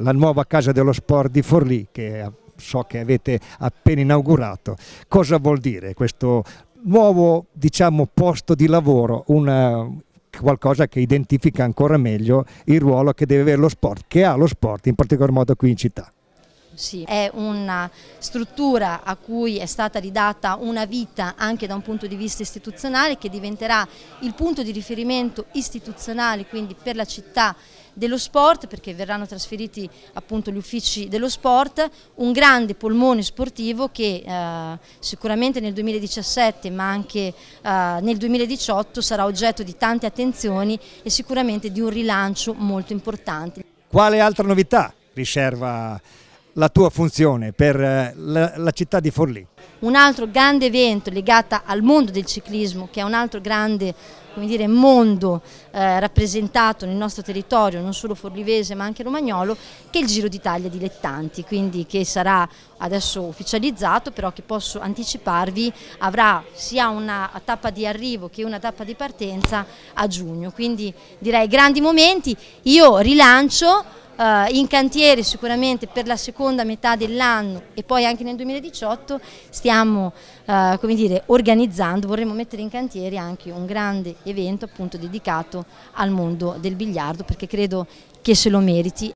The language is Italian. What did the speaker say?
la nuova casa dello sport di Forlì che so che avete appena inaugurato. Cosa vuol dire questo nuovo diciamo, posto di lavoro, una, eh, qualcosa che identifica ancora meglio il ruolo che deve avere lo sport, che ha lo sport in particolar modo qui in città? Sì, è una struttura a cui è stata ridata una vita anche da un punto di vista istituzionale che diventerà il punto di riferimento istituzionale quindi per la città dello sport perché verranno trasferiti appunto gli uffici dello sport, un grande polmone sportivo che eh, sicuramente nel 2017 ma anche eh, nel 2018 sarà oggetto di tante attenzioni e sicuramente di un rilancio molto importante. Quale altra novità riserva la tua funzione per eh, la, la, città di Forlì. Un altro grande evento legato al mondo del ciclismo, che è un altro grande dire, mondo eh, rappresentato nel nostro territorio, non solo forlivese ma anche romagnolo, che è il Giro d'Italia dilettanti, quindi che sarà adesso ufficializzato, però che posso anticiparvi avrà sia una tappa di arrivo che una tappa di partenza a giugno, quindi direi grandi momenti. Io rilancio eh, in cantiere sicuramente per la seconda metà dell'anno e poi anche nel 2018 stiamo eh, dire, organizzando, vorremmo mettere in cantiere anche un grande evento appunto dedicato al mondo del biliardo perché credo che se lo meriti.